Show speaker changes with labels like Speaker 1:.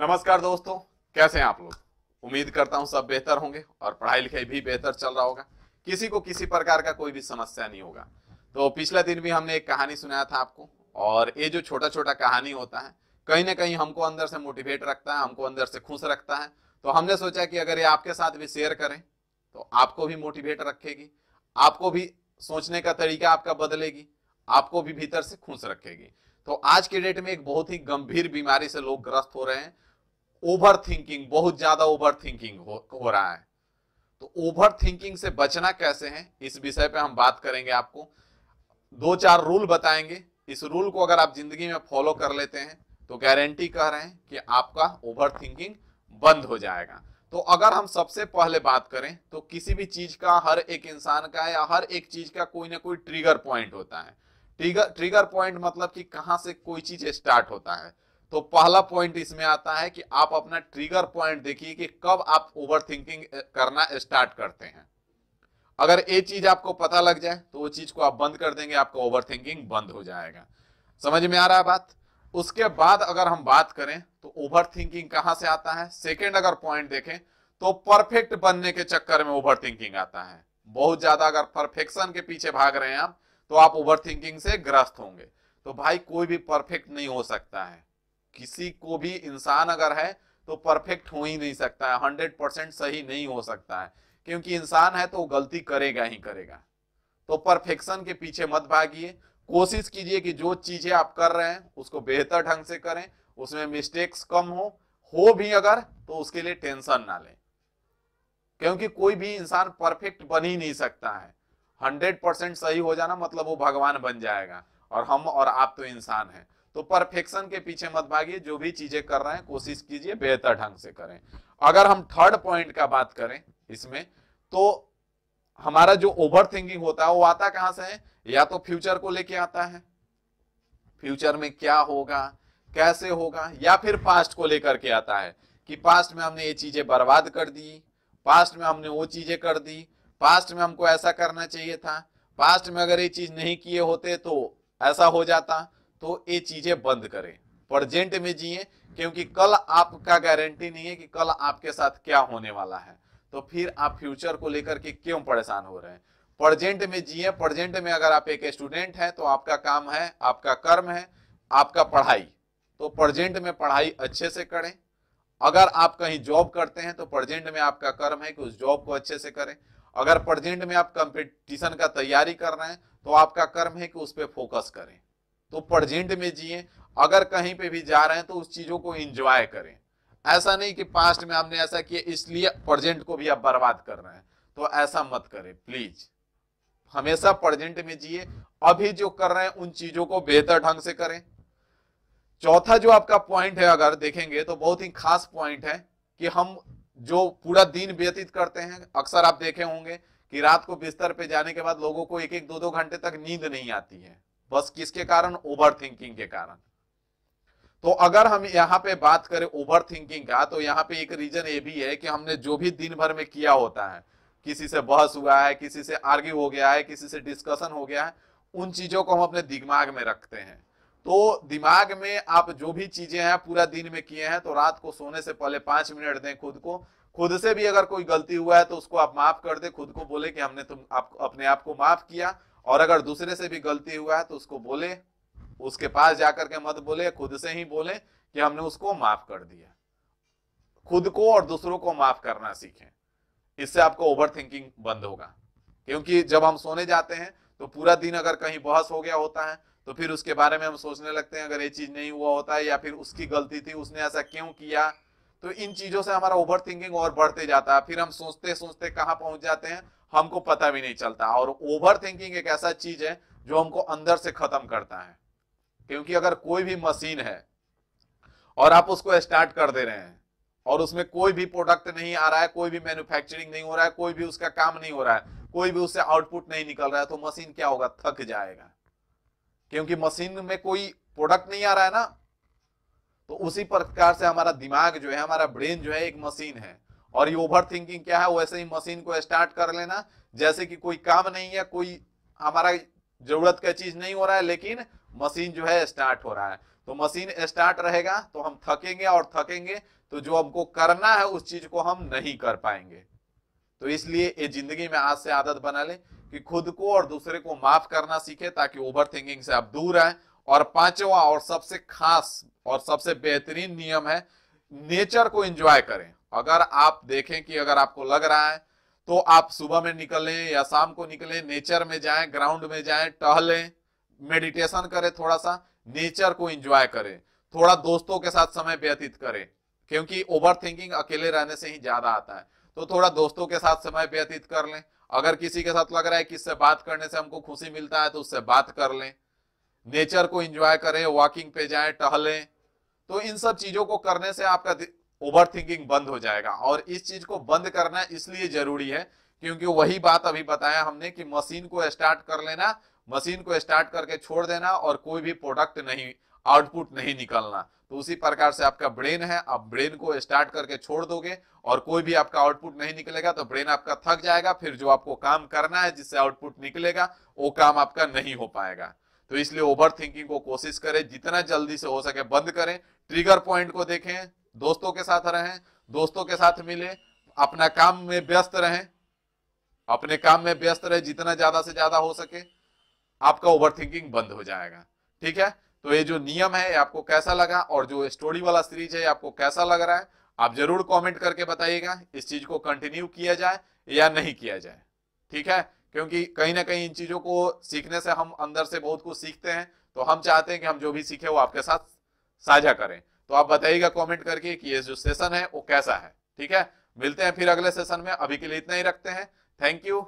Speaker 1: नमस्कार दोस्तों कैसे हैं आप लोग उम्मीद करता हूं सब बेहतर होंगे और पढ़ाई लिखाई भी बेहतर चल रहा होगा किसी को किसी प्रकार का कोई भी समस्या नहीं होगा तो पिछले दिन भी हमने एक कहानी सुनाया था आपको और ये जो छोटा छोटा कहानी होता है कहीं ना कहीं हमको अंदर से मोटिवेट रखता है हमको अंदर से खुश रखता है तो हमने सोचा कि अगर ये आपके साथ भी शेयर करें तो आपको भी मोटिवेट रखेगी आपको भी सोचने का तरीका आपका बदलेगी आपको भी भीतर से खुश रखेगी तो आज के डेट में एक बहुत ही गंभीर बीमारी से लोग ग्रस्त हो रहे हैं ओवर थिंकिंग बहुत ज्यादा ओवर थिंकिंग हो, हो रहा है तो ओवर थिंकिंग से बचना कैसे है इस विषय पे हम बात करेंगे आपको दो चार रूल बताएंगे इस रूल को अगर आप जिंदगी में फॉलो कर लेते हैं तो गारंटी कह रहे हैं कि आपका ओवर थिंकिंग बंद हो जाएगा तो अगर हम सबसे पहले बात करें तो किसी भी चीज का हर एक इंसान का या हर एक चीज का कोई ना कोई ट्रिगर पॉइंट होता है ट्रिगर ट्रिगर पॉइंट मतलब कि कहां से कोई चीज स्टार्ट होता है तो पहला पॉइंट इसमें आता है कि आप अपना ट्रिगर पॉइंट देखिए कि कब आप ओवर थिंकिंग करना स्टार्ट करते हैं अगर ये चीज आपको पता लग जाए तो वो चीज को आप बंद कर देंगे आपका ओवर थिंकिंग बंद हो जाएगा समझ में आ रहा है बात उसके बाद अगर हम बात करें तो ओवर थिंकिंग कहां से आता है सेकेंड अगर पॉइंट देखें तो परफेक्ट बनने के चक्कर में ओवर थिंकिंग आता है बहुत ज्यादा अगर परफेक्शन के पीछे भाग रहे हैं आप तो आप ओवर थिंकिंग से ग्रस्त होंगे तो भाई कोई भी परफेक्ट नहीं हो सकता है किसी को भी इंसान अगर है तो परफेक्ट हो ही नहीं सकता है हंड्रेड परसेंट सही नहीं हो सकता है क्योंकि इंसान है तो गलती करेगा ही करेगा तो परफेक्शन के पीछे मत भागिए कोशिश कीजिए कि जो चीजें आप कर रहे हैं उसको बेहतर ढंग से करें उसमें मिस्टेक्स कम हो हो भी अगर तो उसके लिए टेंशन ना लें क्योंकि कोई भी इंसान परफेक्ट बन ही नहीं सकता है हंड्रेड परसेंट सही हो जाना मतलब वो भगवान बन जाएगा और हम और आप तो इंसान हैं तो परफेक्शन के पीछे मत भागिए जो भी चीजें कर रहे हैं कोशिश कीजिए बेहतर ढंग से करें अगर हम थर्ड पॉइंट का बात करें इसमें तो हमारा जो ओवर थिंकिंग होता है वो आता कहां से है या तो फ्यूचर को लेके आता है फ्यूचर में क्या होगा कैसे होगा या फिर पास्ट को लेकर के आता है कि पास्ट में हमने ये चीजें बर्बाद कर दी पास्ट में हमने वो चीजें कर दी पास्ट में हमको ऐसा करना चाहिए था पास्ट में अगर ये चीज नहीं किए होते तो ऐसा हो जाता तो ये चीजें बंद करें प्रजेंट में जिए क्योंकि कल आपका गारंटी नहीं है कि कल आपके साथ क्या होने वाला है तो फिर आप फ्यूचर को लेकर के क्यों परेशान हो रहे हैं प्रजेंट में जिए प्रजेंट में अगर आप एक स्टूडेंट हैं तो आपका काम है आपका कर्म है आपका पढ़ाई तो प्रजेंट में पढ़ाई अच्छे से करें अगर आप कहीं जॉब करते हैं तो प्रजेंट में आपका कर्म है कि उस जॉब को अच्छे से करें अगर प्रेजेंट में आप कंपटीशन का तैयारी कर रहे हैं तो आपका कर्म है कि उस पर फोकस करें तो प्रेजेंट में जिए अगर कहीं पे भी जा रहे हैं तो उस चीज़ों को एंजॉय करें ऐसा नहीं कि पास्ट में हमने ऐसा किया इसलिए प्रेजेंट को भी आप बर्बाद कर रहे हैं तो ऐसा मत करें प्लीज हमेशा प्रेजेंट में जिए अभी जो कर रहे हैं उन चीज़ों को बेहतर ढंग से करें चौथा जो आपका पॉइंट है अगर देखेंगे तो बहुत ही खास पॉइंट है कि हम जो पूरा दिन व्यतीत करते हैं अक्सर आप देखे होंगे कि रात को बिस्तर पे जाने के बाद लोगों को एक एक दो दो घंटे तक नींद नहीं आती है बस किसके कारण ओवर थिंकिंग के कारण तो अगर हम यहाँ पे बात करें ओवर थिंकिंग का तो यहाँ पे एक रीजन ये भी है कि हमने जो भी दिन भर में किया होता है किसी से बहस हुआ है किसी से आर्ग्यू हो गया है किसी से डिस्कशन हो गया है उन चीजों को हम अपने दिमाग में रखते हैं तो दिमाग में आप जो भी चीजें हैं पूरा दिन में किए हैं तो रात को सोने से पहले पांच मिनट दें खुद को खुद से भी अगर कोई गलती हुआ है तो उसको आप माफ कर दे खुद को बोले कि हमने तुम आप अपने आप को माफ किया और अगर दूसरे से भी गलती हुआ है तो उसको बोले उसके पास जाकर के मत बोले खुद से ही बोले कि हमने उसको माफ कर दिया खुद को और दूसरों को माफ करना सीखें इससे आपको ओवर थिंकिंग बंद होगा क्योंकि जब हम सोने जाते हैं तो पूरा दिन अगर कहीं बहस हो गया होता है तो फिर उसके बारे में हम सोचने लगते हैं अगर ये चीज नहीं हुआ होता या फिर उसकी गलती थी उसने ऐसा क्यों किया तो इन चीजों से हमारा ओवर थिंकिंग और बढ़ते जाता है फिर हम सोचते सोचते कहाँ पहुंच जाते हैं हमको पता भी नहीं चलता और ओवर थिंकिंग एक ऐसा चीज है जो हमको अंदर से खत्म करता है क्योंकि अगर कोई भी मशीन है और आप उसको स्टार्ट कर दे रहे हैं और उसमें कोई भी प्रोडक्ट नहीं आ रहा है कोई भी मैन्युफैक्चरिंग नहीं हो रहा है कोई भी उसका काम नहीं हो रहा है कोई भी उससे आउटपुट नहीं निकल रहा है तो मशीन क्या होगा थक जाएगा क्योंकि मशीन में कोई प्रोडक्ट नहीं आ रहा है ना तो उसी प्रकार से हमारा दिमाग जो है हमारा ब्रेन जो है एक मशीन है और ये ओवर थिंकिंग क्या है वैसे ही मशीन को स्टार्ट कर लेना जैसे कि कोई काम नहीं है कोई हमारा जरूरत का चीज नहीं हो रहा है लेकिन मशीन जो है स्टार्ट हो रहा है तो मशीन स्टार्ट रहेगा तो हम थकेंगे और थकेंगे तो जो हमको करना है उस चीज को हम नहीं कर पाएंगे तो इसलिए ये जिंदगी में आज से आदत बना ले कि खुद को और दूसरे को माफ करना सीखे ताकि ओवर थिंकिंग से आप दूर आए और पांचवा और सबसे खास और सबसे बेहतरीन नियम है नेचर को एंजॉय करें अगर आप देखें कि अगर आपको लग रहा है तो आप सुबह में निकलें या शाम को निकलें नेचर में जाएं ग्राउंड में जाएं टहलें मेडिटेशन करें थोड़ा सा नेचर को एंजॉय करें थोड़ा दोस्तों के साथ समय व्यतीत करें क्योंकि ओवर थिंकिंग अकेले रहने से ही ज्यादा आता है तो थोड़ा दोस्तों के साथ समय व्यतीत कर लें अगर किसी के साथ लग रहा है कि इससे बात करने से हमको खुशी मिलता है तो उससे बात कर लें नेचर को एंजॉय करें वॉकिंग पे जाए टहलें तो इन सब चीजों को करने से आपका ओवर थिंकिंग बंद हो जाएगा और इस चीज को बंद करना इसलिए जरूरी है क्योंकि वही बात अभी बताया हमने कि मशीन को स्टार्ट कर लेना मशीन को स्टार्ट करके छोड़ देना और कोई भी प्रोडक्ट नहीं आउटपुट नहीं निकलना तो उसी प्रकार से आपका ब्रेन है आप ब्रेन को स्टार्ट करके छोड़ दोगे और कोई भी आपका आउटपुट नहीं निकलेगा तो ब्रेन आपका थक जाएगा फिर जो आपको काम करना है जिससे आउटपुट निकलेगा वो काम आपका नहीं हो पाएगा तो इसलिए ओवर थिंकिंग को कोशिश करें जितना जल्दी से हो सके बंद करें ट्रिगर पॉइंट को देखें दोस्तों के साथ रहें दोस्तों के साथ मिले अपना काम में व्यस्त रहें अपने काम में व्यस्त रहे जितना ज्यादा से ज्यादा हो सके आपका ओवर थिंकिंग बंद हो जाएगा ठीक है तो ये जो नियम है आपको कैसा लगा और जो स्टोरी वाला सीरीज है आपको कैसा लग रहा है आप जरूर कमेंट करके बताइएगा इस चीज को कंटिन्यू किया जाए या नहीं किया जाए ठीक है क्योंकि कहीं ना कहीं इन चीजों को सीखने से हम अंदर से बहुत कुछ सीखते हैं तो हम चाहते हैं कि हम जो भी सीखे वो आपके साथ साझा करें तो आप बताइएगा कॉमेंट करके कि ये जो सेशन है वो कैसा है ठीक है मिलते हैं फिर अगले सेशन में अभी के लिए इतना ही रखते हैं थैंक यू